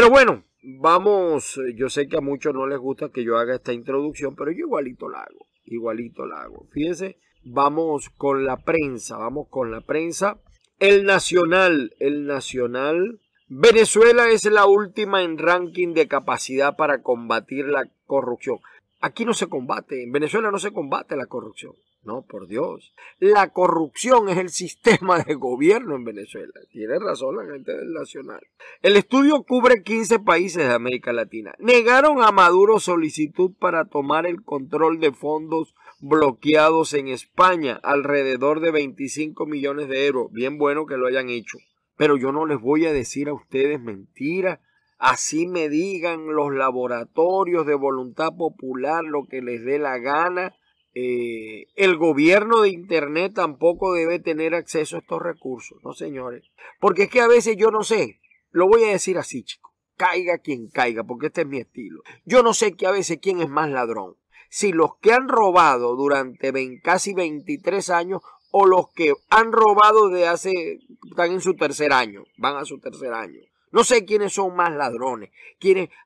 Pero bueno, vamos, yo sé que a muchos no les gusta que yo haga esta introducción, pero yo igualito la hago, igualito la hago. Fíjense, vamos con la prensa, vamos con la prensa. El Nacional, el Nacional. Venezuela es la última en ranking de capacidad para combatir la corrupción. Aquí no se combate, en Venezuela no se combate la corrupción. No, por Dios. La corrupción es el sistema de gobierno en Venezuela. Tiene razón la gente del Nacional. El estudio cubre 15 países de América Latina. Negaron a Maduro solicitud para tomar el control de fondos bloqueados en España, alrededor de 25 millones de euros. Bien bueno que lo hayan hecho. Pero yo no les voy a decir a ustedes mentiras. Así me digan los laboratorios de voluntad popular lo que les dé la gana eh, el gobierno de Internet tampoco debe tener acceso a estos recursos, no señores. Porque es que a veces yo no sé, lo voy a decir así, chicos, caiga quien caiga, porque este es mi estilo. Yo no sé que a veces quién es más ladrón. Si los que han robado durante casi 23 años o los que han robado de hace, están en su tercer año, van a su tercer año. No sé quiénes son más ladrones.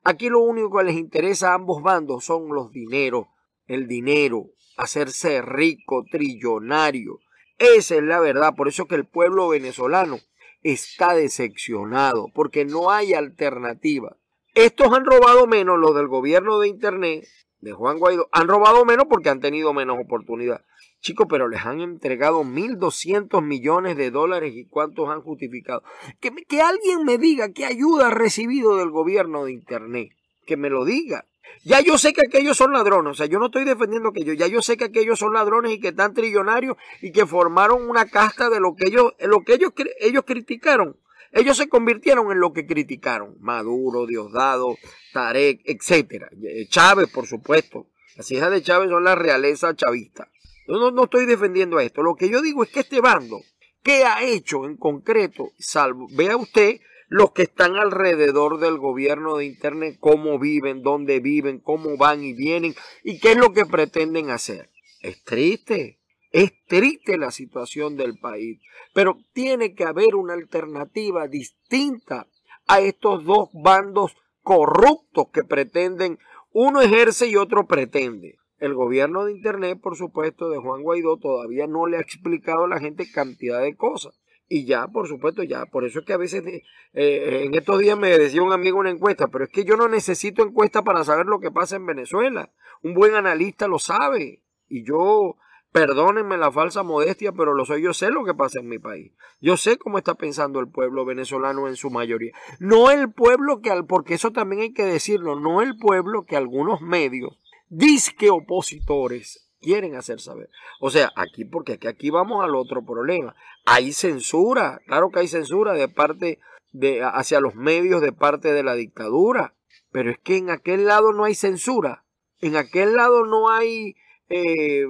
aquí lo único que les interesa a ambos bandos son los dineros el dinero, hacerse rico, trillonario. Esa es la verdad, por eso que el pueblo venezolano está decepcionado, porque no hay alternativa. Estos han robado menos, los del gobierno de Internet, de Juan Guaidó, han robado menos porque han tenido menos oportunidad. Chicos, pero les han entregado 1.200 millones de dólares y cuántos han justificado. Que, que alguien me diga qué ayuda ha recibido del gobierno de Internet. Que me lo diga. Ya yo sé que aquellos son ladrones, o sea, yo no estoy defendiendo que ellos, ya yo sé que aquellos son ladrones y que están trillonarios y que formaron una casta de lo que ellos, lo que ellos, ellos criticaron. Ellos se convirtieron en lo que criticaron. Maduro, Diosdado, Tarek, etcétera. Eh, eh, Chávez, por supuesto. Las hijas de Chávez son la realeza chavista. Yo no, no estoy defendiendo esto. Lo que yo digo es que este bando, ¿qué ha hecho en concreto? Salvo, vea usted los que están alrededor del gobierno de Internet, cómo viven, dónde viven, cómo van y vienen y qué es lo que pretenden hacer. Es triste, es triste la situación del país, pero tiene que haber una alternativa distinta a estos dos bandos corruptos que pretenden, uno ejerce y otro pretende. El gobierno de Internet, por supuesto, de Juan Guaidó todavía no le ha explicado a la gente cantidad de cosas. Y ya, por supuesto, ya. Por eso es que a veces, eh, eh, en estos días me decía un amigo una encuesta, pero es que yo no necesito encuesta para saber lo que pasa en Venezuela. Un buen analista lo sabe. Y yo, perdónenme la falsa modestia, pero lo soy. Yo sé lo que pasa en mi país. Yo sé cómo está pensando el pueblo venezolano en su mayoría. No el pueblo que, porque eso también hay que decirlo, no el pueblo que algunos medios, disque opositores quieren hacer saber. O sea, aquí porque aquí vamos al otro problema. Hay censura, claro que hay censura de parte de hacia los medios de parte de la dictadura, pero es que en aquel lado no hay censura, en aquel lado no hay eh,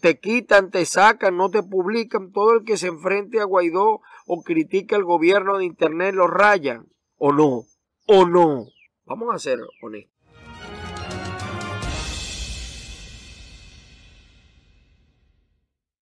te quitan, te sacan, no te publican, todo el que se enfrente a Guaidó o critica el gobierno de internet lo rayan, o no, o no. Vamos a ser honestos.